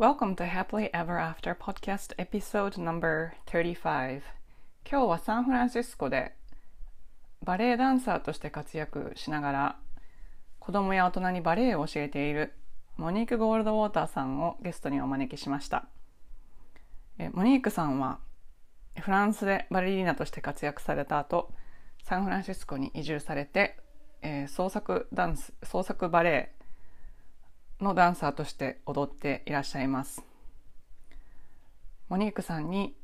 Welcome to Happily Ever After Podcast Episode No.35 今日はサンフランシスコでバレエダンサーとして活躍しながら子供や大人にバレエを教えているモニーク・ゴールドウォーターさんをゲストにお招きしましたえモニークさんはフランスでバレリーナとして活躍された後サンフランシスコに移住されて、えー、創作ダンス創作バレエのダンサーとして踊っていらっしゃいます。モニークさんに、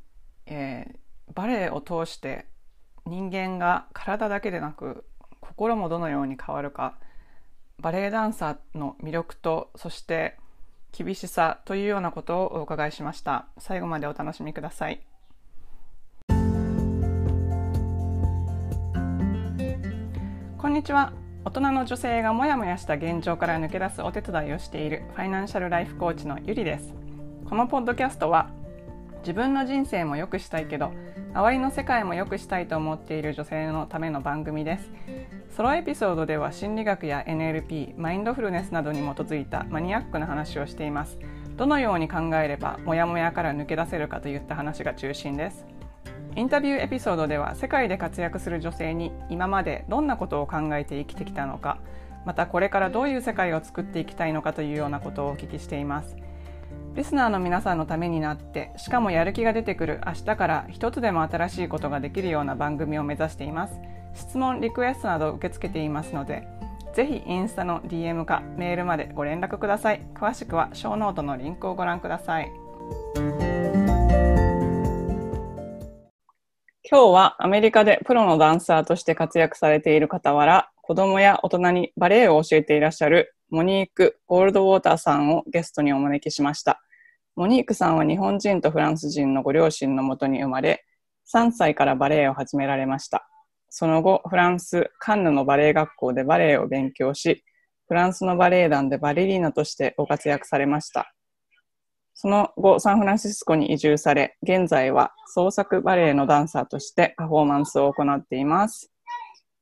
えー、バレエを通して人間が体だけでなく心もどのように変わるかバレエダンサーの魅力とそして厳しさというようなことをお伺いしました最後までお楽しみくださいこんにちは大人の女性がモヤモヤした現状から抜け出すお手伝いをしているファイナンシャルライフコーチのゆりですこのポッドキャストは自分の人生も良くしたいけど周りの世界も良くしたいと思っている女性のための番組ですソロエピソードでは心理学や NLP マインドフルネスなどに基づいたマニアックな話をしていますどのように考えればモヤモヤから抜け出せるかといった話が中心ですインタビューエピソードでは世界で活躍する女性に今までどんなことを考えて生きてきたのかまたこれからどういう世界を作っていきたいのかというようなことをお聞きしていますリスナーの皆さんのためになってしかもやる気が出てくる明日から一つでも新しいことができるような番組を目指しています質問リクエストなど受け付けていますのでぜひインスタの DM かメールまでご連絡ください詳しくはショーノートのリンクをご覧ください今日はアメリカでプロのダンサーとして活躍されている傍ら、子供や大人にバレエを教えていらっしゃるモニーク・ゴールドウォーターさんをゲストにお招きしました。モニークさんは日本人とフランス人のご両親のもとに生まれ、3歳からバレエを始められました。その後、フランス・カンヌのバレエ学校でバレエを勉強し、フランスのバレエ団でバレリーナとしてご活躍されました。その後、サンフランシスコに移住され、現在は創作バレエのダンサーとしてパフォーマンスを行っています。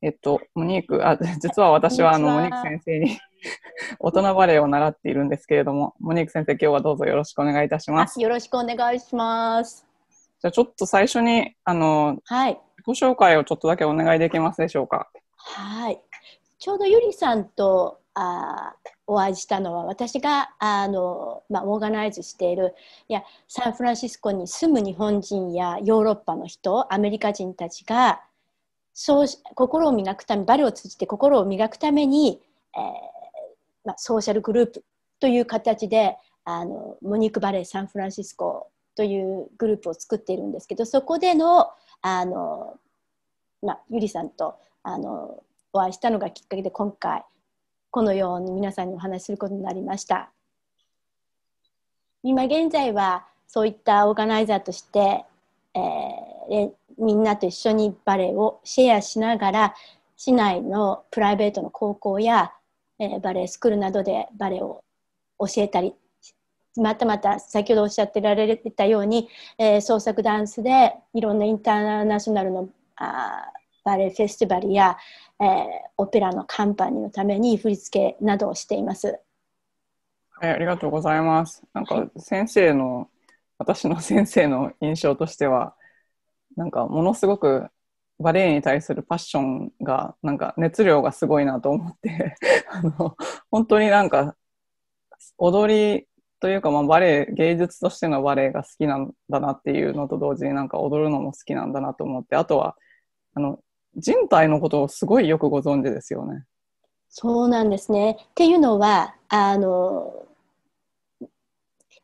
えっと、モニーク、あ、実は私はあの、モニーク先生に 大人バレエを習っているんですけれども、モニーク先生、今日はどうぞよろしくお願いいたします。よろしくお願いします。じゃあちょっと最初に、あの、はい。ご紹介をちょっとだけお願いできますでしょうか。はい。ちょうどゆりさんと、あお会いしたのは私があの、まあ、オーガナイズしているいやサンフランシスコに住む日本人やヨーロッパの人アメリカ人たちがそう心を磨くためバレエを通じて心を磨くために、えーまあ、ソーシャルグループという形であのモニクバレエサンフランシスコというグループを作っているんですけどそこでのあの、まあ、ゆりさんとあのお会いしたのがきっかけで今回このように皆さんにお話しすることになりました。今現在はそういったオーガナイザーとして、えー、みんなと一緒にバレエをシェアしながら市内のプライベートの高校や、えー、バレエスクールなどでバレエを教えたりまたまた先ほどおっしゃってられたように、えー、創作ダンスでいろんなインターナショナルのあバレエフェスティバルやえー、オペラのカンパニーのために振り付けなどをしています。はい、ありがとうございます。なんか先生の、はい、私の先生の印象としては、なんかものすごくバレエに対するパッションが、なんか熱量がすごいなと思って あの、本当になんか踊りというか、まあ、バレエ、芸術としてのバレエが好きなんだなっていうのと同時になんか踊るのも好きなんだなと思って、あとは、あの、人体のことをすごいよくご存知ですよね。そうなんですね。っていうのはあの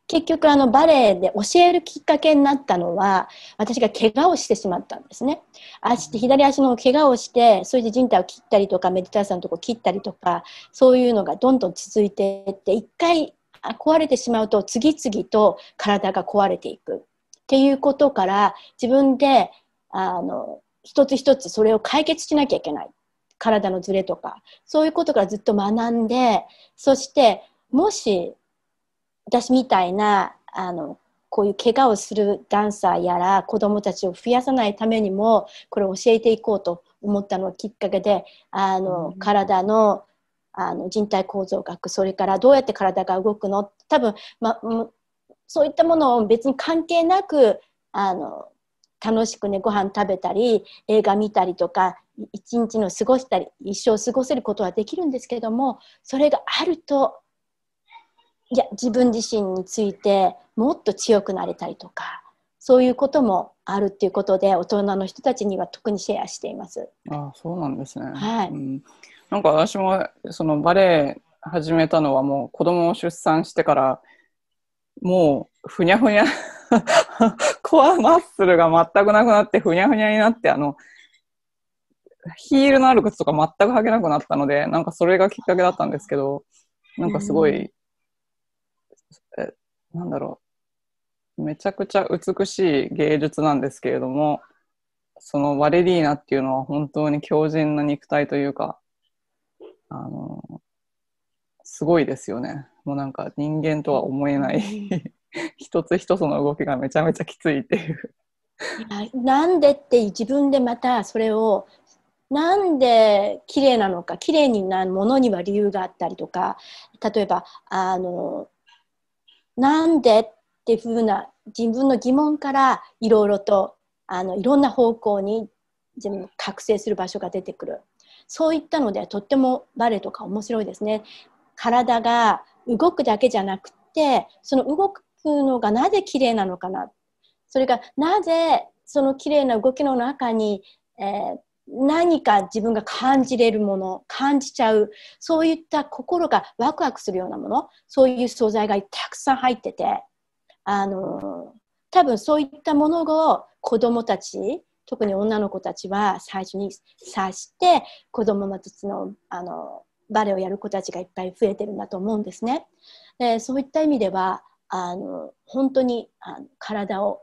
結局あのバレエで教えるきっかけになったのは私が怪我をしてしまったんですね足左足の怪我をしてそれで人帯を切ったりとかメディターんのとこ切ったりとかそういうのがどんどん続いていって一回壊れてしまうと次々と体が壊れていくっていうことから自分であの一つ一つそれを解決しなきゃいけない体のズレとかそういうことからずっと学んでそしてもし私みたいなあのこういう怪我をするダンサーやら子どもたちを増やさないためにもこれを教えていこうと思ったのがきっかけであの、うん、体のあの人体構造学それからどうやって体が動くの多分、ま、そういったものを別に関係なくあの楽しくねご飯食べたり映画見たりとか一日の過ごしたり一生過ごせることはできるんですけどもそれがあるといや自分自身についてもっと強くなれたりとかそういうこともあるっていうことで大人の人たちには特にシェアしています。あそうなんですね、はい、うん、なんか私もそのバレエ始めたのはもう子供を出産してからもうふにゃふにゃ コアマッスルが全くなくなって、ふにゃふにゃになって、あの、ヒールのある靴とか全く履けなくなったので、なんかそれがきっかけだったんですけど、なんかすごい、えなんだろう、めちゃくちゃ美しい芸術なんですけれども、そのワレリーナっていうのは本当に強靭な肉体というか、あの、すごいですよね。もうなんか人間とは思えない 一つ一つの動きがめちゃめちゃきついっていう。いなんでって自分でまたそれをなんで綺麗なのか綺麗になるものには理由があったりとか例えばあのなんでっていうふうな自分の疑問からいろいろとあのいろんな方向に全部覚醒する場所が出てくるそういったのでとってもバレエとか面白いですね体が動くだけじゃなくてその動くくのがなぜ綺麗なのかなそれがなぜその綺麗な動きの中に、えー、何か自分が感じれるもの感じちゃうそういった心がワクワクするようなものそういう素材がたくさん入ってて、あのー、多分そういったものを子どもたち特に女の子たちは最初に察して子どもたちの、あのー、バレエをやる子たちがいっぱい増えてるんだと思うんですね。でそういった意味ではあの本当にあの体を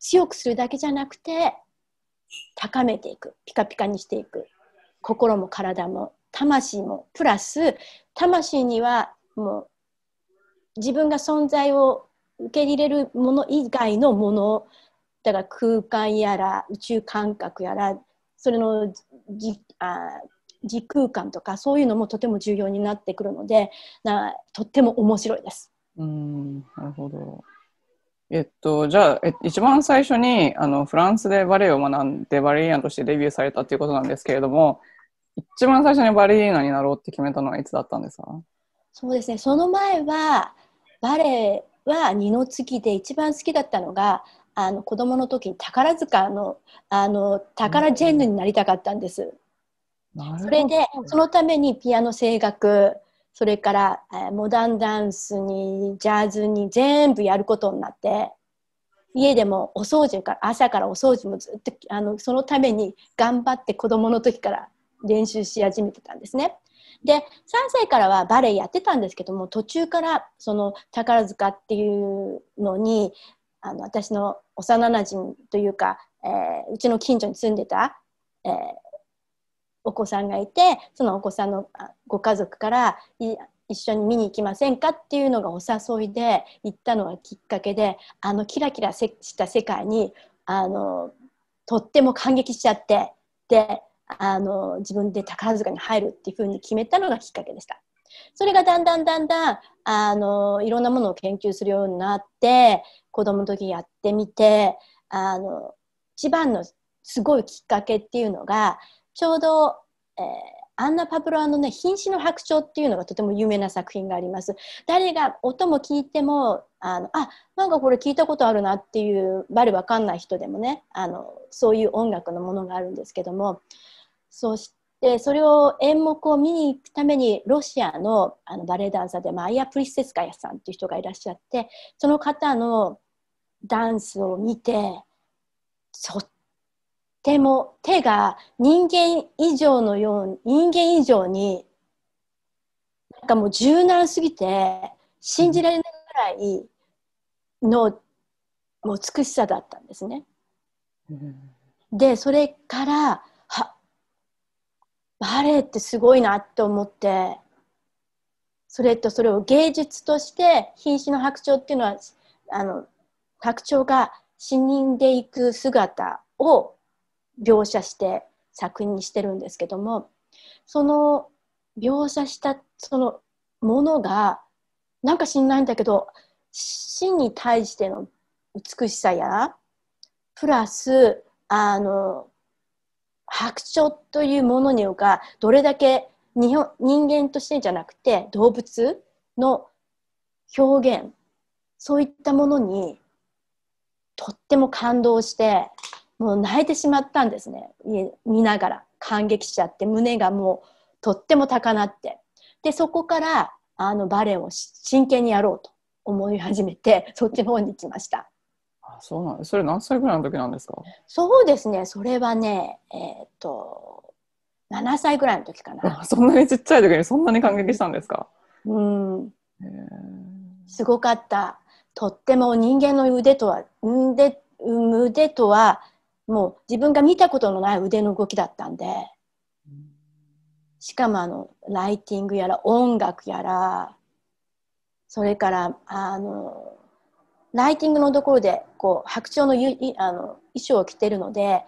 強くするだけじゃなくて高めていくピカピカにしていく心も体も魂もプラス魂にはもう自分が存在を受け入れるもの以外のものだから空間やら宇宙感覚やらそれのじあ時空間とかそういうのもとても重要になってくるのでなとっても面白いです。うん、なるほど。えっと、じゃあ、え一番最初にあのフランスでバレエを学んでバレリーナとしてデビューされたということなんですけれども、一番最初にバレリーナになろうって決めたのはいつだったんですかそうですね、その前はバレエは二の次で一番好きだったのが、あの子供の時に宝塚のあの宝ジェンヌになりたかったんです。それでそのためにピアノ声楽それから、えー、モダンダンスにジャズに全部やることになって家でもお掃除から朝からお掃除もずっとあのそのために頑張って子どもの時から練習し始めてたんですね。で3歳からはバレエやってたんですけども途中からその宝塚っていうのにあの私の幼なじみというか、えー、うちの近所に住んでた、えー、お子さんがいてそのお子さんのご家族から一緒に見に行きませんかっていうのがお誘いで行ったのがきっかけであのキラキラした世界にあのとっても感激しちゃってであの自分で宝塚に入るっていうふうに決めたのがきっかけでした。それがだんだんだんだんあのいろんなものを研究するようになって子供の時やってみてあの一番のすごいきっかけっていうのがちょうど、えー、アンナ・パブロアのね、瀕死の白鳥っていうのがとても有名な作品があります。誰が音も聞いても、あの、あ、なんかこれ聞いたことあるなっていう、バレわかんない人でもね、あの、そういう音楽のものがあるんですけども、そして、それを演目を見に行くために、ロシアのあのバレエダンサーで、マイア・プリセスカヤさんっていう人がいらっしゃって、その方のダンスを見て、そっ手も手が人間以上のように人間以上になんかもう柔軟すぎて信じられないぐらいのもう美しさだったんですね。でそれからはバレエってすごいなって思ってそれとそれを芸術として瀕死の白鳥っていうのはあの白鳥が死んでいく姿を描写して作品にしてるんですけどもその描写したそのものがなんか知んないんだけど死に対しての美しさやプラスあの白鳥というものにがどれだけ日本人間としてじゃなくて動物の表現そういったものにとっても感動してもう泣いてしまったんですね見ながら感激しちゃって胸がもうとっても高鳴ってでそこからあのバレエを真剣にやろうと思い始めて そっちの方に行きました。あそうなんそれ何歳ぐらいの時なんですかそうですねそれはねえー、っと7歳ぐらいの時かなそんなにちっちゃい時にそんなに感激したんですかうんすごかったとっても人間の腕とは腕腕とはもう自分が見たことのない腕の動きだったんでしかもあのライティングやら音楽やらそれからあのライティングのところでこう白鳥のゆあの衣装を着てるので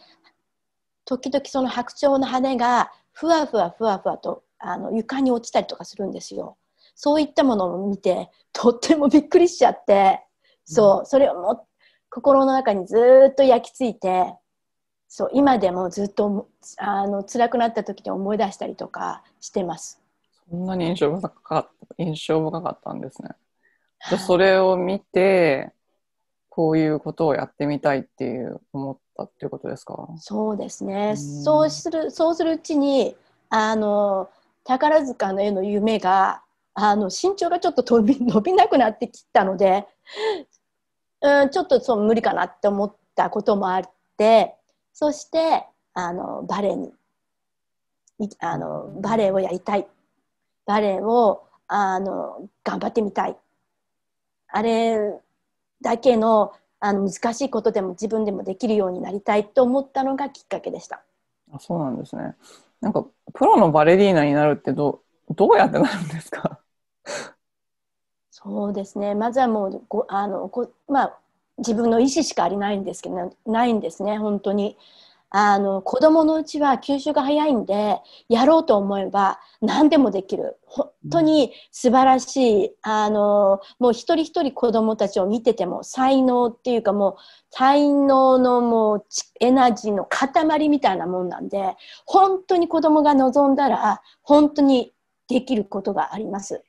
時々その白鳥の羽がふわふわふわふわとあの床に落ちたりとかするんですよ。そういったものを見てとってもびっくりしちゃってそうそれをも心の中にずっと焼き付いてそう今でもずっとあの辛くなった時に思い出したりとかしてますそんなに印象深かった印象深かったんですねそれを見てこういうことをやってみたいっていう思ったっていうことですかそうですね、そうするそうするうちにあの宝塚の絵の夢があの身長がちょっと伸び 伸びなくなってきたので、うん、ちょっとそう無理かなって思ったこともあってそしてあのバレエにあのバレエをやりたいバレエをあの頑張ってみたいあれだけのあの難しいことでも自分でもできるようになりたいと思ったのがきっかけでした。あそうなんですね。なんかプロのバレリーナになるってどどうやってなるんですかそうですねまずはもうごあのご、まあ、自分の意思しかありないんですけど、ないんですね、本当に。あの子供のうちは吸収が早いんでやろうと思えば何でもできる本当に素晴らしいあのもう一人一人子供たちを見てても才能っていうかもう才能のもうエナジーの塊みたいなもんなんで本当に子供が望んだら本当にできることがあります。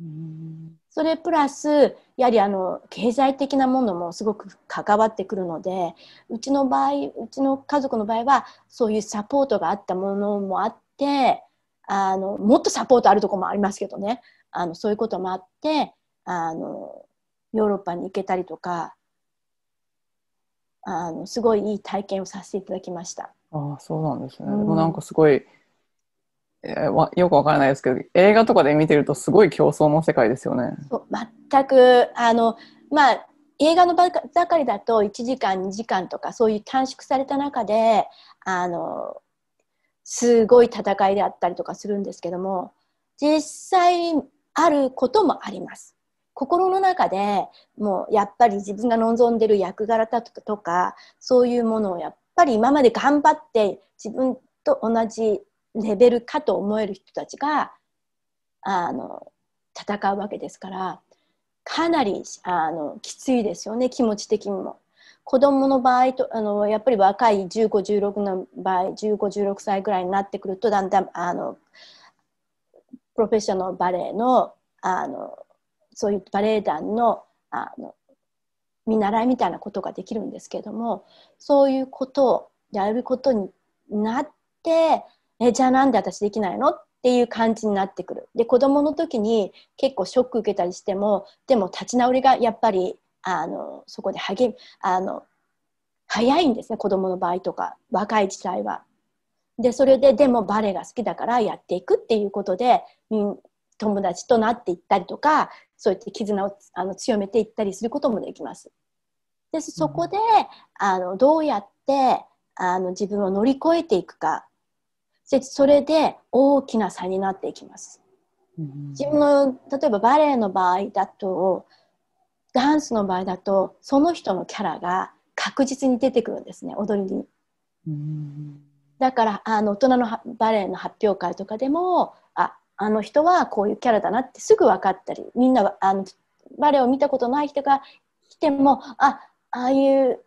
うんそれプラスやはりあの経済的なものもすごく関わってくるのでうちの場合うちの家族の場合はそういうサポートがあったものもあってあのもっとサポートあるとこもありますけどねあのそういうこともあってあのヨーロッパに行けたりとかあのすごいいい体験をさせていただきました。あそうなんですね、うん、でもなんかすごいえー、よくわからないですけど映画とかで見てるとすごい競争の世界ですよね。全くあの、まあ、映画のばかりだと1時間2時間とかそういう短縮された中であのすごい戦いであったりとかするんですけども実際あることもあります。心の中でもうやっぱり自分が望んでる役柄だとかそういうものをやっぱり今まで頑張って自分と同じレベルかと思える人たちがあの戦うわけですからかなりあのきついですよね気持ち的にも。子どもの場合とあのやっぱり若い1516の場合1516歳ぐらいになってくるとだんだんあのプロフェッショナルバレエのあのそういうバレエ団のあの見習いみたいなことができるんですけどもそういうことをやることになってえ、じゃあなんで私できないのっていう感じになってくる。で、子供の時に結構ショック受けたりしても、でも立ち直りがやっぱり、あの、そこで励む。あの、早いんですね、子供の場合とか、若い時代は。で、それで、でもバレエが好きだからやっていくっていうことで、うん、友達となっていったりとか、そうやって絆をあの強めていったりすることもできます。で、そこで、あの、どうやって、あの、自分を乗り越えていくかでそれで大きな差になっていきます。自分の例えばバレエの場合だとダンスの場合だとその人のキャラが確実に出てくるんですね踊りに。だからあの大人のバレエの発表会とかでもああの人はこういうキャラだなってすぐ分かったりみんなあのバレエを見たことない人が来てもあああいう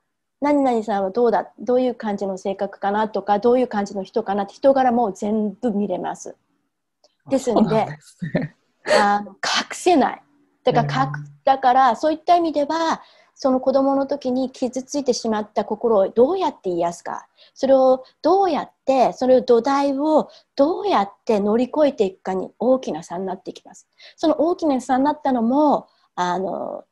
何々さんはどうだどういう感じの性格かなとかどういう感じの人かなって人柄も全部見れますですので、ね、あの隠せないだから隠、だからそういった意味ではその子どもの時に傷ついてしまった心をどうやって癒すかそれをどうやってそれを土台をどうやって乗り越えていくかに大きな差になってきますその大きな差になったのもあの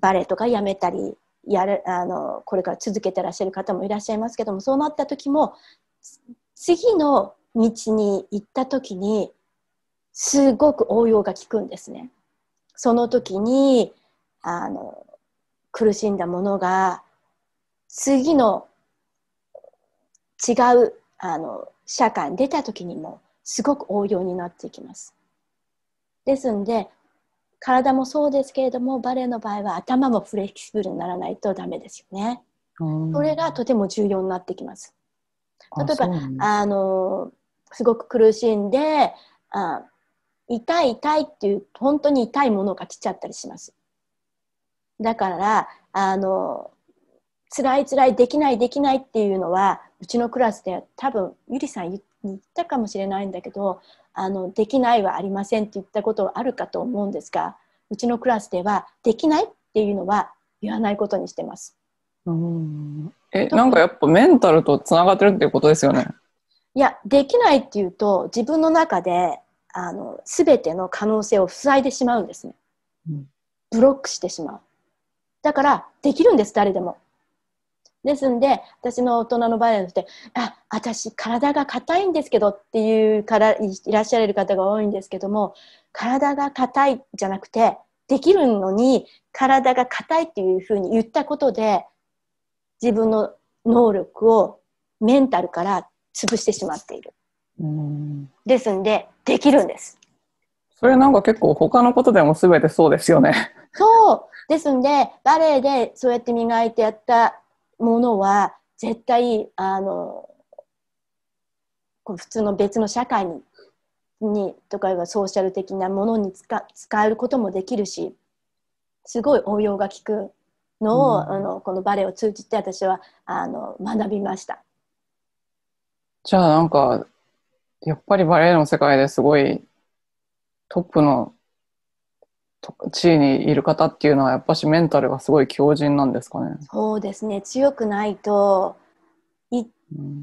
バレエとかやめたりやるあのこれから続けてらっしゃる方もいらっしゃいますけどもそうなった時も次の道に行った時にすごく応用が効くんですね。その時にあの苦しんだものが次の違うあの社会に出た時にもすごく応用になっていきます。ですんで体もそうですけれどもバレエの場合は頭もフレキシブルにならないとダメですよね。それがとても重要になってきます。例えばあのすごく苦しんであ痛い痛いっていう本当に痛いものが来ちゃったりします。だからあの辛い辛いできないできないっていうのはうちのクラスで多分ゆりさん言っに言ったかもしれないんだけどあのできないはありませんって言ったことはあるかと思うんですがうちのクラスではできないっていうのは言わないことにしてます。うんえなんかやっぱメンタルとつながってるっていうことですよね。いやできないっていうと自分の中であの全ての可能性を塞いでしまうんですね。ブロックしてしまう。だからできるんです誰でも。ですんで私の大人の場合はしてあ私体が硬いんですけどっていうからいらっしゃる方が多いんですけども体が硬いじゃなくてできるのに体が硬いっていうふうに言ったことで自分の能力をメンタルから潰してしまっている。うんですんでできるんです。それなんか結構他のことでも全てそうですよね。そうですんでバレエでそうやって磨いてやったものは絶対あのこう普通の別の社会ににとかソーシャル的なものに使使えることもできるしすごい応用が利くのを、うん、あのこのバレエを通じて私はあの学びました。じゃあなんかやっぱりバレエの世界ですごいトップの地位にいる方っていうのはやっぱしメンタルがすごい強靭なんですかね。そうですね強くないと一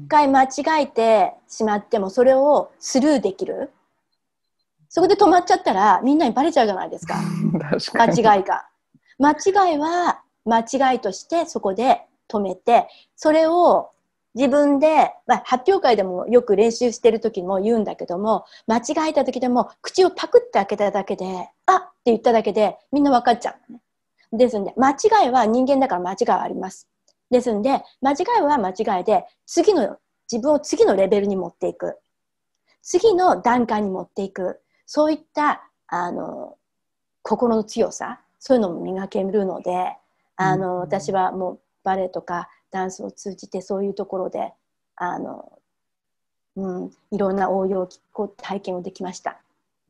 回間違えてしまってもそれをスルーできるそこで止まっちゃったらみんなにバレちゃうじゃないですか 間違いが。間違いは間違いとしてそこで止めてそれを自分で、まあ、発表会でもよく練習してる時も言うんだけども、間違えた時でも口をパクって開けただけで、あって言っただけでみんな分かっちゃう、ね。ですんで、間違いは人間だから間違いはあります。ですんで、間違いは間違いで、次の、自分を次のレベルに持っていく。次の段階に持っていく。そういった、あの、心の強さ、そういうのも磨けるので、あの、私はもうバレエとかダンスを通じてそういうところであの、うん、いろんな応用を体験をできました。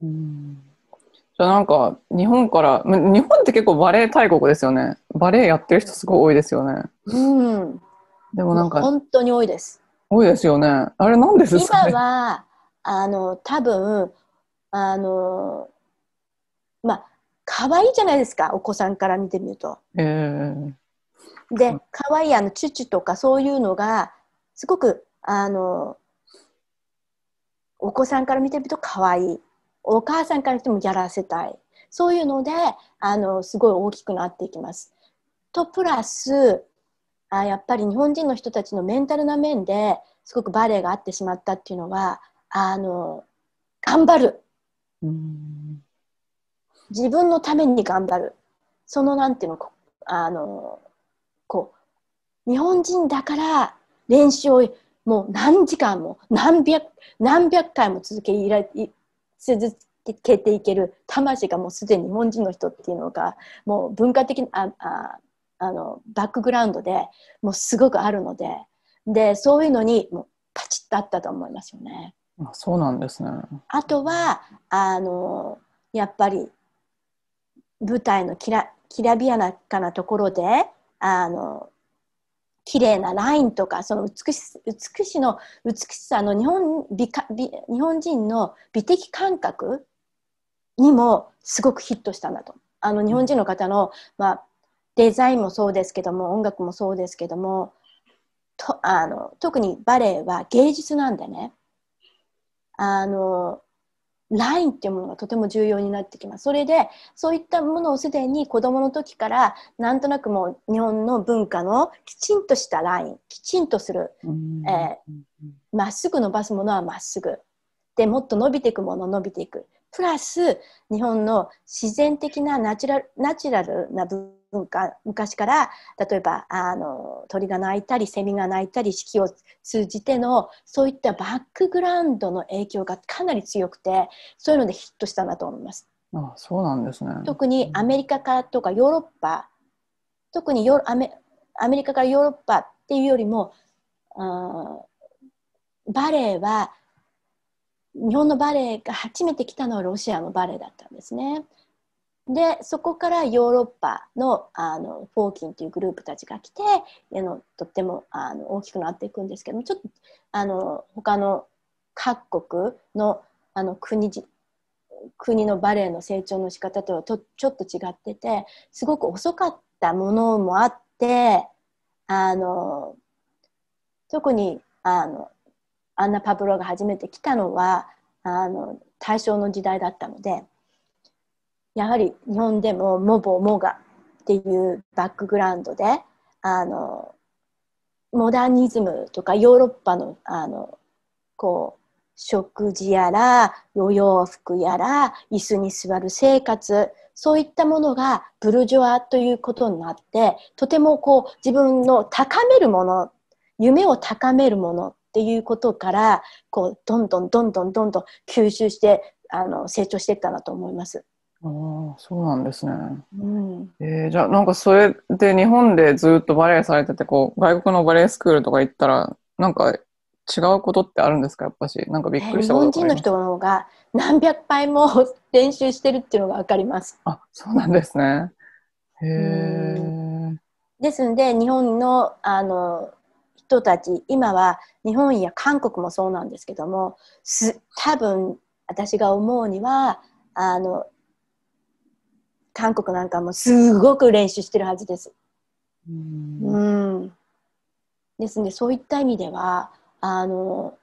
うんじゃあなんか日本から日本って結構バレエ大国ですよねバレエやってる人すごい多いですよねうんでもなんか本当に多いです多いですよねあれなんですか、ね、今はあの多分あのまあ可愛いじゃないですかお子さんから見てみると、えー、で、ハワいいあのチュチュとかそういうのが、すごく、あの、お子さんから見てると可愛い。い。お母さんから見てもやらせたい。そういうので、あの、すごい大きくなっていきます。と、プラス、あやっぱり日本人の人たちのメンタルな面ですごくバレエが合ってしまったっていうのは、あの、頑張る。自分のために頑張る。そのなんていうの、あの、日本人だから練習をもう何時間も何百何百回も続けいら続けていける魂がもうすでに日本人の人っていうのがもう文化的なああのバックグラウンドでもうすごくあるのででそういうのにもうパチッとあったと思いますよね。あそうなんですねあとはあのやっぱり舞台のきらきらびやかなところであの綺麗なラインとかその美し美しの美しさの日本美か美日本人の美的感覚にもすごくヒットしたんだと。あの日本人の方の、まあ、デザインもそうですけども音楽もそうですけどもとあの特にバレエは芸術なんでねあのラインっていうものがとても重要になってきます。それで、そういったものをすでに子供の時から、なんとなくもう日本の文化のきちんとしたライン、きちんとする、えー、っすぐ伸ばすものはまっすぐ。で、もっと伸びていくもの伸びていく。プラス、日本の自然的なナチュラルナチュラルな文化昔から例えばあの鳥が鳴いたりセミが鳴いたり四季を通じてのそういったバックグラウンドの影響がかなり強くてそういうのでヒットしたなと思います。あそうなんですね特にアメリカからとかヨーロッパ特にヨアメアメリカからヨーロッパっていうよりもバレエは日本のバレエが初めて来たのはロシアのバレエだったんですね。でそこからヨーロッパのあのフォーキンというグループたちが来てあのとってもあの大きくなっていくんですけどもちょっとあの他の各国のあの国国のバレエの成長の仕方とはとちょっと違っててすごく遅かったものもあってあの特にあのアンナ・パブロが初めて来たのはあの大正の時代だったので。やはり日本でもモボモガっていうバックグラウンドであのモダニズムとかヨーロッパのあのこう食事やらお洋服やら椅子に座る生活そういったものがブルジョアということになってとてもこう自分の高めるもの夢を高めるものっていうことからこうどんどんどんどんどんどん吸収してあの成長していったなと思います。ああ、そうなんですね。うん、えー、じゃあなんかそれで日本でずっとバレエされててこう外国のバレエスクールとか行ったらなんか違うことってあるんですかやっぱしなんかびっくりしたこと日本人の人の方が何百倍も練習してるっていうのがわかります。あそうなんですね。へえ。ですので日本のあの人たち今は日本や韓国もそうなんですけどもす多分私が思うにはあの韓国なんかもすごく練習してるはずです。うん、うん、ですねそういった意味ではあの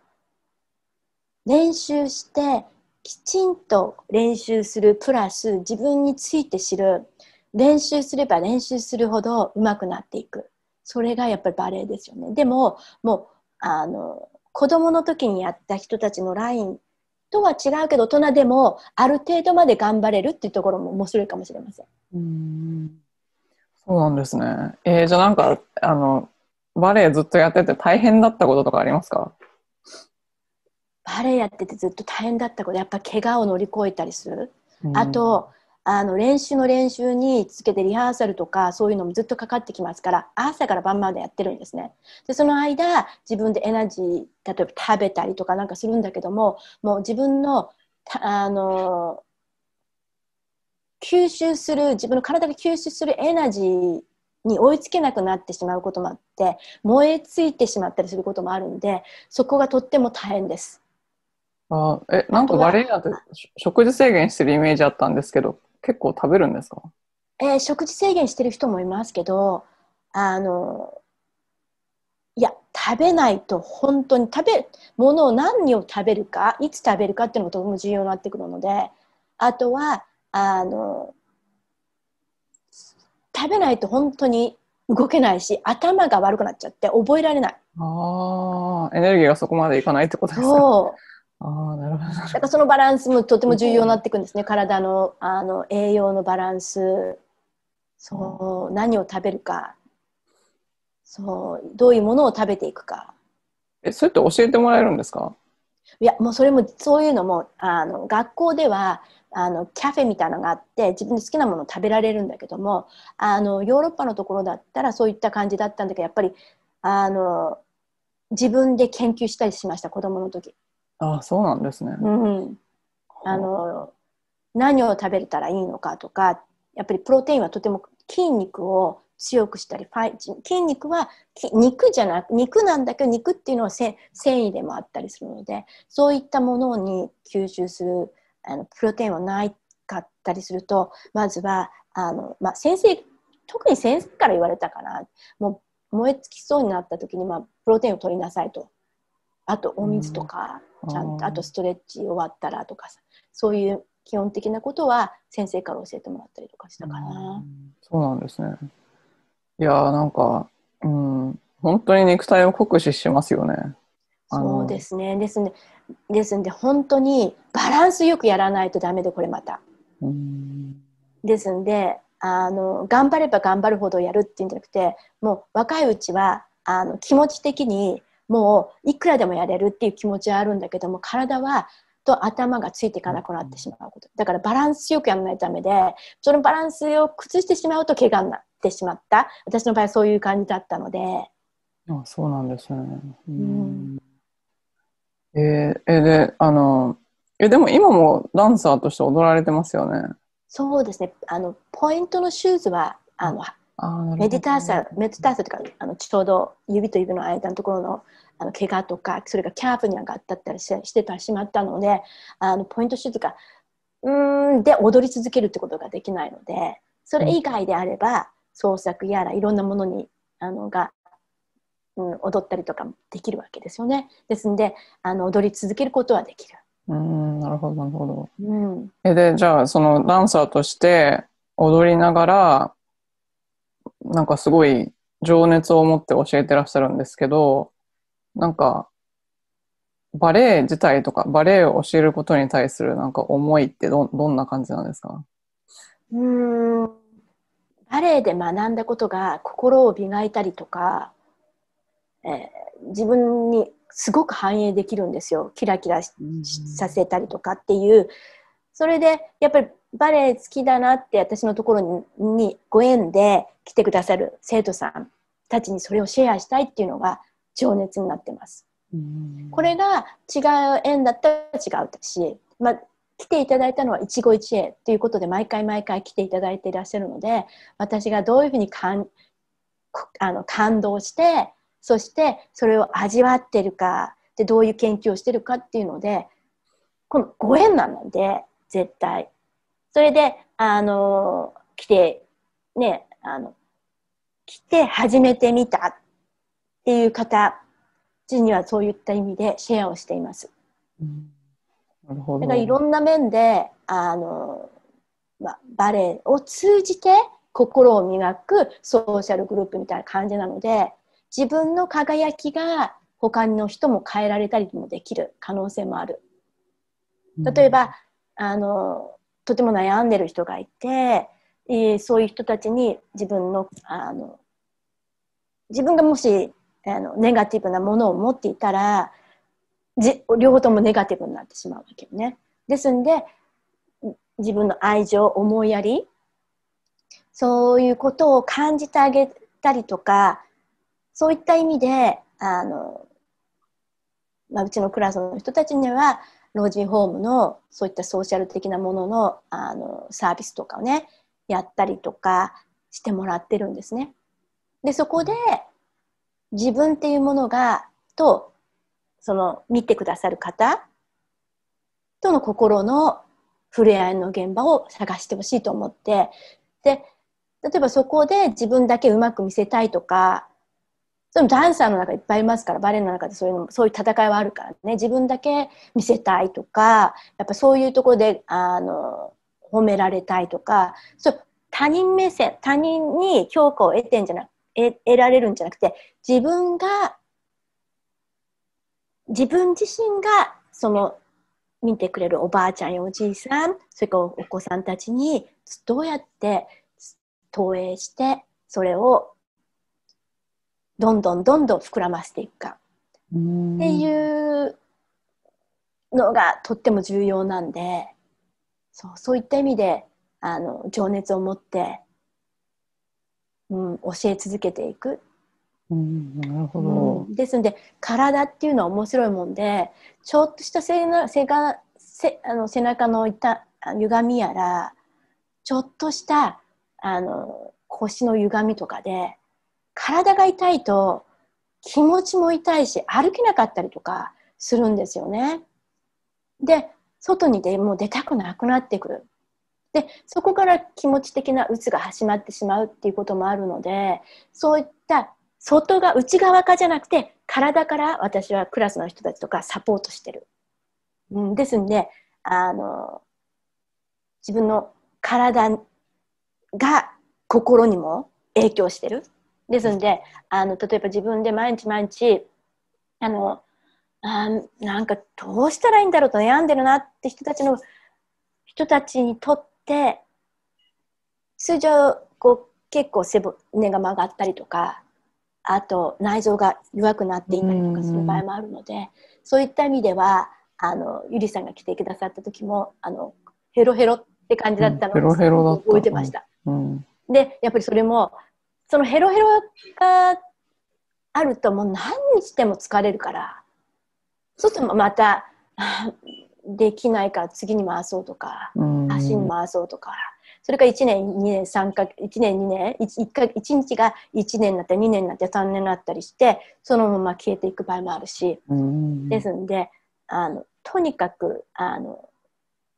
練習してきちんと練習するプラス自分について知る練習すれば練習するほど上手くなっていくそれがやっぱりバレエですよねでももうあの子供の時にやった人たちのラインとは違うけど大人でもある程度まで頑張れるっていうところも面白いかもしれません。うんそうなんですね。えー、じゃあなんかあのバレエずっとやってて大変だったこととかありますかバレエやっててずっと大変だったことやっぱ怪我を乗り越えたりする。あとあの練習の練習につけてリハーサルとかそういうのもずっとかかってきますから朝から晩までやってるんですねでその間自分でエナジー例えば食べたりとかなんかするんだけどももう自分のあの吸収する自分の体が吸収するエナジーに追いつけなくなってしまうこともあって燃えついてしまったりすることもあるんでそこがとっても大変です。あえなんか悪いなって食事制限してるイメージあったんですけど結構食べるんですかえー、食事制限してる人もいますけど、あの、いや、食べないと本当に食べ物ものを何を食べるか、いつ食べるかっていうのがとても重要になってくるので、あとは、あの、食べないと本当に動けないし頭が悪くなっちゃって覚えられないあエネルギーがそこまでいかないってことですねあなるほどだからそのバランスもとても重要になっていくんですね、体のあの栄養のバランスそう、何を食べるかそうどういうものを食べていくかえそれって教えてもらえるんですかいやもうそれもそういうのもあの学校ではあのカフェみたいなのがあって自分で好きなものを食べられるんだけどもあのヨーロッパのところだったらそういった感じだったんだけどやっぱりあの自分で研究したりしました子どもの時。あそうなんですね。うん、あの何を食べれたらいいのかとかやっぱりプロテインはとても筋肉を強くしたり筋肉は肉じゃなく肉なんだけど肉っていうのは繊維でもあったりするのでそういったものに吸収するあのプロテインはないかったりするとまずはあの、まあ、先生特に先生から言われたかなもう燃え尽きそうになった時に、まあ、プロテインを取りなさいとあとお水とか。うんちゃんとあとストレッチ終わったらとかさそういう基本的なことは先生から教えてもらったりとかしたかな。そうなんですね。いやーなんか、うん、本当に肉体を酷使しますよね。そうですね。ですんで、ですんで本当にバランスよくやらないとダメでこれまた。ですんで、あの頑張れば頑張るほどやるっていうんじゃなくて、もう若いうちはあの気持ち的にもういくらでもやれるっていう気持ちはあるんだけども体はと頭がついていかなくなってしまうことだからバランスよくやらないためでそのバランスを崩してしまうと怪我になってしまった私の場合はそういう感じだったのであそうなんですね、うん、うん、えー、えであのえでも今もダンサーとして踊られてますよねそうですねあのポイントのシューズはあのメディターサメディターサとかあのちょうど指と指の間のところのあの怪我とかそれがキャープに上がったったりしてたしまったのであのポイントシュートがうんで踊り続けるってことができないのでそれ以外であれば創作やらいろんなものにあのが、うん、踊ったりとかもできるわけですよね。ですんであの踊り続けることはできる。うんなるほどなるほど。うん、えでじゃあそのダンサーとして踊りながらなんかすごい情熱を持って教えてらっしゃるんですけど、なんか、バレエ自体とか、バレエを教えることに対するなんか思いってど、どんな感じなんですかうん。バレエで学んだことが心を磨いたりとか、えー、自分にすごく反映できるんですよ。キラキラ、させたりとかっていうそれでやっぱりバレエ好きだなって私のところにご縁で来てくださる生徒さんたちにそれをシェアしたいっていうのが情熱になってます。これが違う縁だったら違うし、まあ、来ていただいたのは一期一会ということで毎回毎回来ていただいていらっしゃるので私がどういうふうにかんあの感動してそしてそれを味わってるかでどういう研究をしてるかっていうのでこのご縁なので絶対。それで、あの、来て、ね、あの、来て始めてみたっていう方にはそういった意味でシェアをしています。うん、なるほど。だからいろんな面で、あの、まバレエを通じて心を磨くソーシャルグループみたいな感じなので、自分の輝きが他の人も変えられたりもできる可能性もある。例えば、あのとても悩んでる人がいて、えそういう人たちに自分のあの自分がもしあのネガティブなものを持っていたら両方ともネガティブになってしまうわけよね。ですんで自分の愛情思いやりそういうことを感じてあげたりとかそういった意味であの、まあ、うちのクラスの人たちには老人ホームのそういったソーシャル的なもののあのサービスとかをねやったりとかしてもらってるんですね。でそこで自分っていうものがとその見てくださる方との心の触れ合いの現場を探してほしいと思ってで例えばそこで自分だけうまく見せたいとかでもダンサーの中いっぱいいますからバレエの中でそういうのそういう戦いはあるからね自分だけ見せたいとかやっぱそういうところであの褒められたいとかそう他人目線他人に評価を得てんじゃな得得られるんじゃなくて自分が自分自身がその見てくれるおばあちゃんやおじいさんそれからお子さんたちにどうやって投影してそれをどんどんどんどん膨らませていくかっていうのがとっても重要なんでそうそういった意味であの情熱を持って、うん、教え続けていく。うん、なるほど、うん、ですので体っていうのは面白いもんでちょっとした背なせがせあの背中のいた歪みやらちょっとしたあの腰の歪みとかで体が痛いと気持ちも痛いし歩けなかったりとかするんですよね。で外にでも出たくなくなってくる。でそこから気持ち的な鬱が始まってしまうっていうこともあるのでそういった外側内側かじゃなくて体から私はクラスの人たちとかサポートしてる。うん、ですんであの自分の体が心にも影響してるですんであの例えば自分で毎日毎日あのあなんかどうしたらいいんだろうと悩んでるなって人たちの人たちにとって通常こう結構背骨が曲がったりとかあと内臓が弱くなっていたりとかする場合もあるのでそういった意味ではあのゆりさんが来てくださった時もあのヘロヘロって感じだったのを覚えてました。うん、でやっぱりそれもそのヘロヘロがあるともう何日でも疲れるからそうするとまた できないから次に回そうとか足に回そうとかそれから1年2年3か1年2年 1, 1, 1日が1年になって2年になって3年になったりしてそのまま消えていく場合もあるしですんであのとにかくあの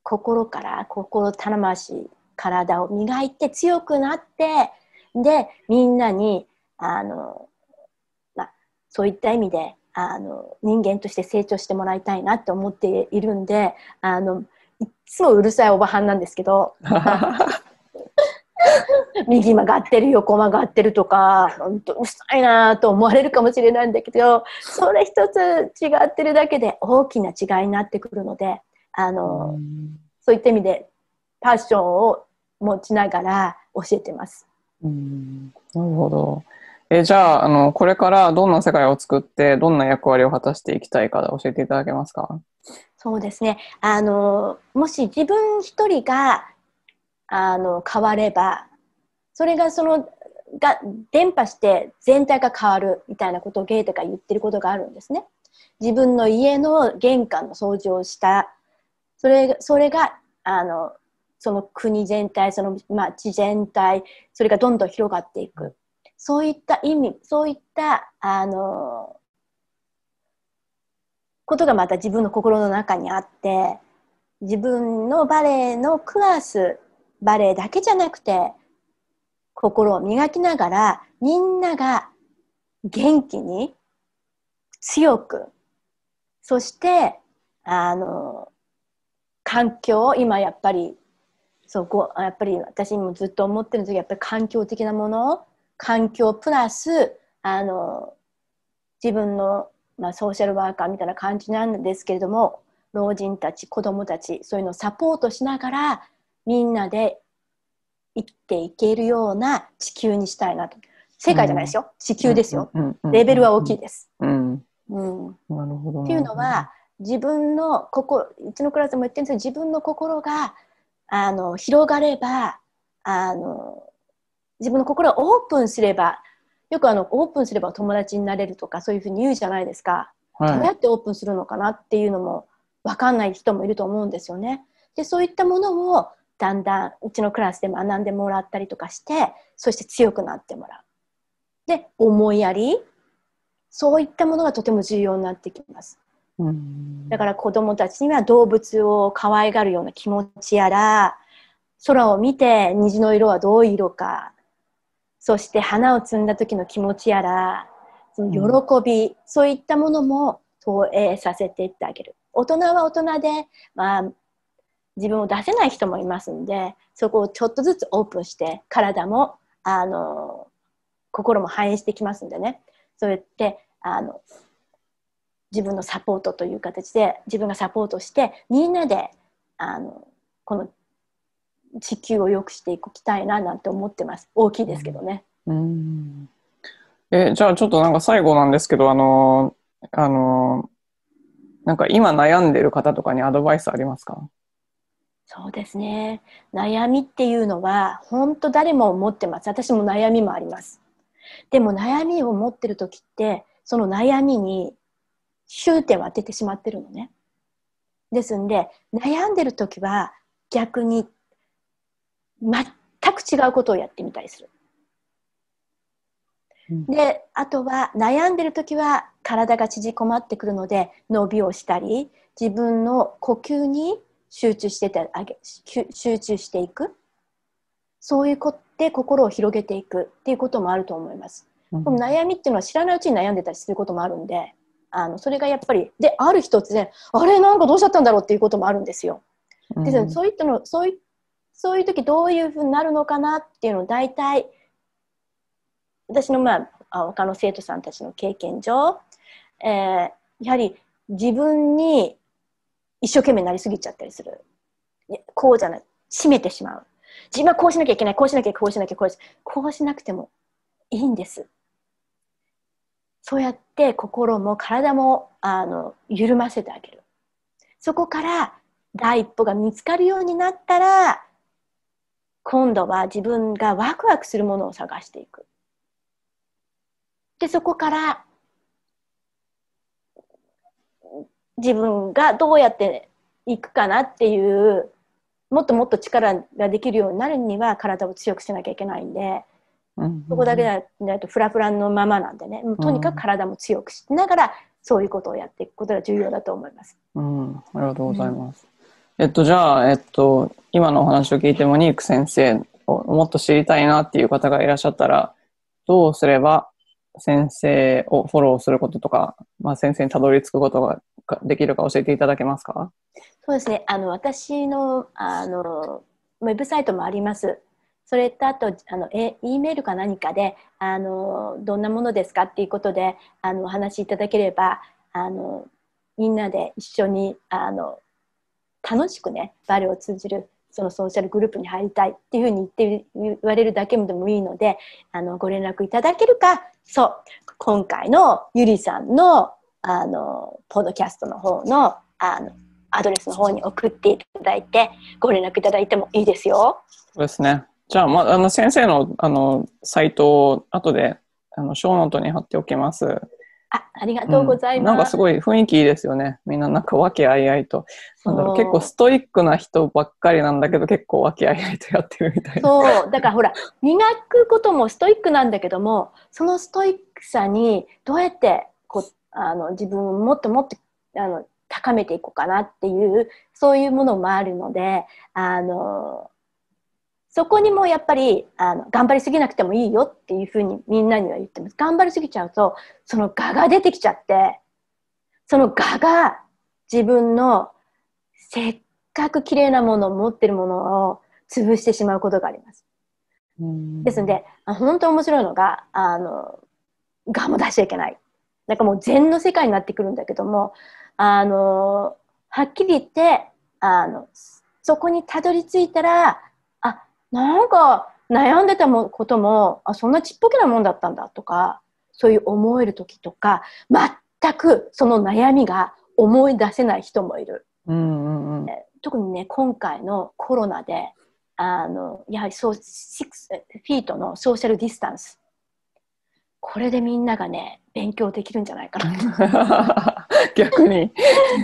心から心頼まし体を磨いて強くなってで、みんなに、あの、まあ、そういった意味で、あの、人間として成長してもらいたいなって思っているんで、あの、いつもうるさいおばはんなんですけど、右曲がってる横曲がってるとかんとうるさいなと思われるかもしれないんだけどそれ一つ違ってるだけで大きな違いになってくるのであのそういった意味でパッションを持ちながら教えてます。うんなるほど。えじゃああの、これからどんな世界を作って、どんな役割を果たしていきたいか教えていただけますかそうですねあのもし自分一人があの変わればそれがそのが伝播して全体が変わるみたいなことをゲーテが言ってることがあるんですね。自分の家の玄関の掃除をしたそれそれがあのその国全体、その町全体、それがどんどん広がっていく。そういった意味、そういった、あの、ことがまた自分の心の中にあって、自分のバレエのクラス、バレエだけじゃなくて、心を磨きながら、みんなが元気に、強く、そして、あの、環境を今やっぱりそこやっぱり私もずっと思ってるんですけどやっぱり環境的なもの環境プラスあの自分の、まあ、ソーシャルワーカーみたいな感じなんですけれども老人たち子どもたちそういうのをサポートしながらみんなで生きていけるような地球にしたいなと世界じゃないですよ、うん、地球ですよ、うんうん、レベルは大きいです。うんなるほどっていうのは自分のここうちのクラスも言ってるんですけど自分の心があの広がればあの自分の心をオープンすればよくあのオープンすれば友達になれるとかそういうふうに言うじゃないですか、はい、どうやってオープンするのかなっていうのも分かんない人もいると思うんですよね。でそういったものをだんだんうちのクラスで学んでもらったりとかしてそして強くなってもらう。で思いやりそういったものがとても重要になってきます。だから子供たちには動物を可愛がるような気持ちやら、空を見て虹の色はどういう色か、そして花を摘んだ時の気持ちやら、その喜び、うん、そういったものも投影させていってあげる。大人は大人で、まあ、自分を出せない人もいますんで、そこをちょっとずつオープンして、体も、あの、心も反映してきますんでね。そうやって、あの、自分のサポートという形で自分がサポートしてみんなであのこの地球を良くしていきたいななんて思ってます大きいですけどね。うん、えじゃあちょっとなんか最後なんですけどあのあのなんか今悩んでる方とかにアドバイスありますかそうですね悩みっていうのは本当誰も持ってます私も悩みもありますでも悩みを持ってる時ってその悩みに終点を当ててしまってるのね。ですんで悩んでる時は逆に全く違うことをやってみたりする。うん、であとは悩んでる時は体が縮こまってくるので伸びをしたり自分の呼吸に集中しててあげ集中していくそういうことで心を広げていくっていうこともあると思います。うん、悩みっていうのは知らないうちに悩んでたりすることもあるんであのそれがやっぱりである日突然あれなんかどうしちゃったんだろうっていうこともあるんですよ。うん、でそういったのそういそういう時どういうふうになるのかなっていうのを大体私のまあ他の生徒さんたちの経験上、えー、やはり自分に一生懸命なりすぎちゃったりするこうじゃない締めてしまう自分はこうしなきゃいけないこうしなきゃこうしなきゃこうしこうしなくてもいいんですそうやって心も体もあの緩ませてあげるそこから第一歩が見つかるようになったら今度は自分がワクワクするものを探していくでそこから自分がどうやっていくかなっていうもっともっと力ができるようになるには体を強くしなきゃいけないんでそこだけだとフラフラのままなんでね、とにかく体も強くしながら、そういうことをやっていくことが重要だと思います。うん、ありがとうございます。うん、えっと、じゃあ、えっと、今のお話を聞いても、ニーク先生をもっと知りたいなっていう方がいらっしゃったら、どうすれば先生をフォローすることとか、まあ、先生にたどり着くことができるか教えていただけますかそうですね。あの、私の、あの、ウェブサイトもあります。それとあとあのえ E メールか何かであのどんなものですかっていうことであのお話しいただければあのみんなで一緒にあの楽しくねバレエを通じるそのソーシャルグループに入りたいっていうふうに言って言われるだけでもいいのであのご連絡いただけるかそう今回のゆりさんのあのポッドキャストの方のあのアドレスの方に送っていただいてご連絡いただいてもいいですよ。そうですねじゃあ、まあ、あの先生のあのサイトを後であのショーノートに貼っておきます。あありがとうございます、うん、なんかすごい雰囲気いいですよね。みんななんか和気あいあいと。なんだろう結構ストイックな人ばっかりなんだけど結構和気あいあいとやってるみたいな。そう。だからほら、磨くこともストイックなんだけども、そのストイックさにどうやってこあの自分をもっともっとあの高めていこうかなっていう、そういうものもあるので、あの、そこにもやっぱりあの頑張りすぎなくてもいいよっていうふうにみんなには言ってます。頑張りすぎちゃうとその我が出てきちゃってその我が自分のせっかく綺麗なものを持ってるものを潰してしまうことがあります。ですので本当面白いのがあの我も出しちゃいけない。なんかもう禅の世界になってくるんだけどもあのはっきり言ってあのそこにたどり着いたらなんか悩んでたもこともあそんなちっぽけなもんだったんだとかそういう思える時とか全くその悩みが思い出せない人もいる。うんうんうん、特にね今回のコロナであのやはりそうフィートのソーシャルディスタンスこれでみんながね勉強できるんじゃないかな 逆に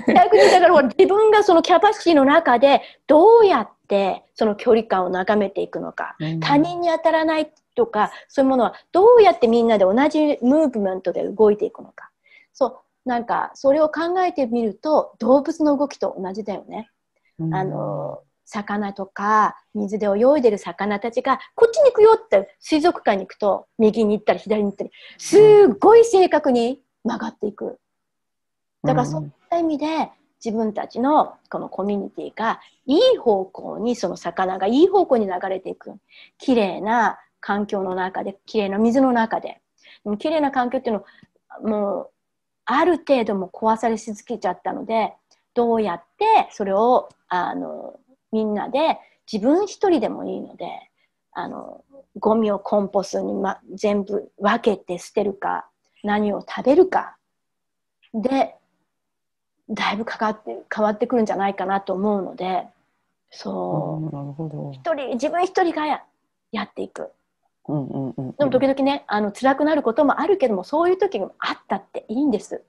逆にだから自分がそのキャパシティの中でどうやっててその距離感を眺めていくのか、うん、他人に当たらないとかそういうものはどうやってみんなで同じムーブメントで動いていくのかそうなんかそれを考えてみると動物の動きと同じだよね。うん、あの魚とか水で泳いでる魚たちがこっちに行くよって水族館に行くと右に行ったり左に行ったりすっごい正確に曲がっていくだからそういった意味で自分たちのこのコミュニティがいい方向にその魚がいい方向に流れていく綺麗な環境の中で綺麗な水の中でで綺麗な環境っていうのはもうある程度も壊されしすけちゃったのでどうやってそれをあのみんなで自分一人でもいいのであのゴミをコンポスに、ま、全部分けて捨てるか何を食べるかでだいぶかかって変わってくるんじゃないかなと思うのでそうなるほど一人自分一人がやっていく、うんうんうん、うん、でも時々ねあの辛くなることもあるけどもそういう時もあったっていいんです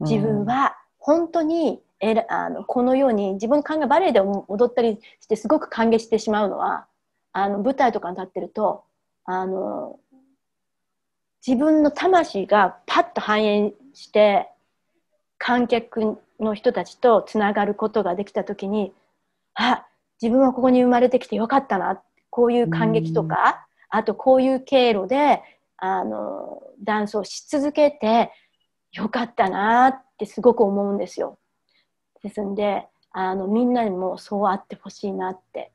自分は本当にえらあのこのように自分の考えバレエで踊ったりしてすごく歓迎してしまうのはあの舞台とかに立ってるとあの自分の魂がパッと反映して観客の人たちとつながることができた時にあ自分はここに生まれてきてよかったなこういう感激とか、あとこういう経路であのダンスをし続けてよかったなってすごく思うんですよ。ですんであのみんなにもそうあってほしいなって。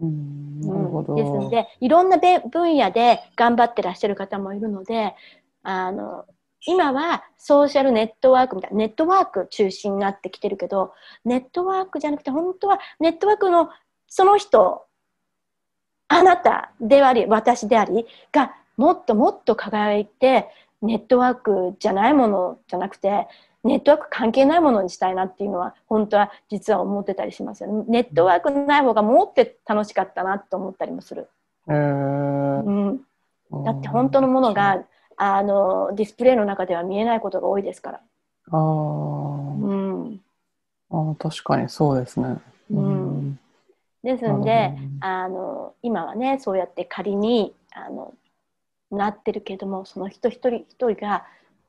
うんなるほど、うん、ですのでいろんな分野で頑張ってらっしゃる方もいるのであの今はソーシャルネットワークみたいな、ネットワーク中心になってきてるけど、ネットワークじゃなくて、本当はネットワークのその人、あなたであり、私であり、がもっともっと輝いて、ネットワークじゃないものじゃなくて、ネットワーク関係ないものにしたいなっていうのは、本当は実は思ってたりしますよね。ネットワークない方がもって楽しかったなと思ったりもする。うん、だって本当のものがあのディスプレイの中では見えないことが多いですから。あ、うん、あ確かにそうですね。うん、うん、ですんであの今はねそうやって仮にあのなってるけどもその人一人一人が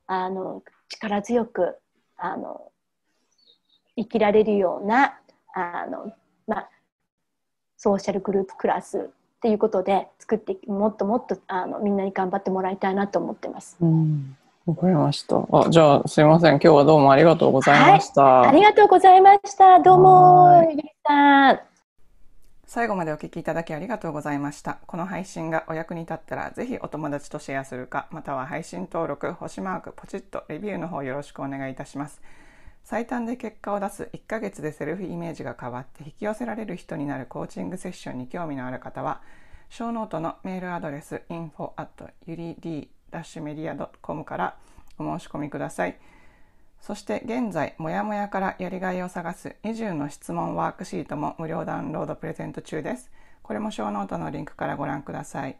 あの力強くあの生きられるようなあの、まあ、ソーシャルグループクラスっていうことで作ってもっともっとあのみんなに頑張ってもらいたいなと思ってます。うんわかりました。あ、じゃあすみません。今日はどうもありがとうございました。はい、ありがとうございました。どうもゆさん。最後までお聞きいただきありがとうございました。この配信がお役に立ったら、ぜひお友達とシェアするか、または配信登録、星マーク、ポチッとレビューの方よろしくお願いいたします。最短で結果を出す1ヶ月でセルフイメージが変わって引き寄せられる人になるコーチングセッションに興味のある方はショーノートのメールアドレス info at ゆり d-media.com からお申し込みくださいそして現在もやもやからやりがいを探す20の質問ワークシートも無料ダウンロードプレゼント中ですこれもショーノートのリンクからご覧ください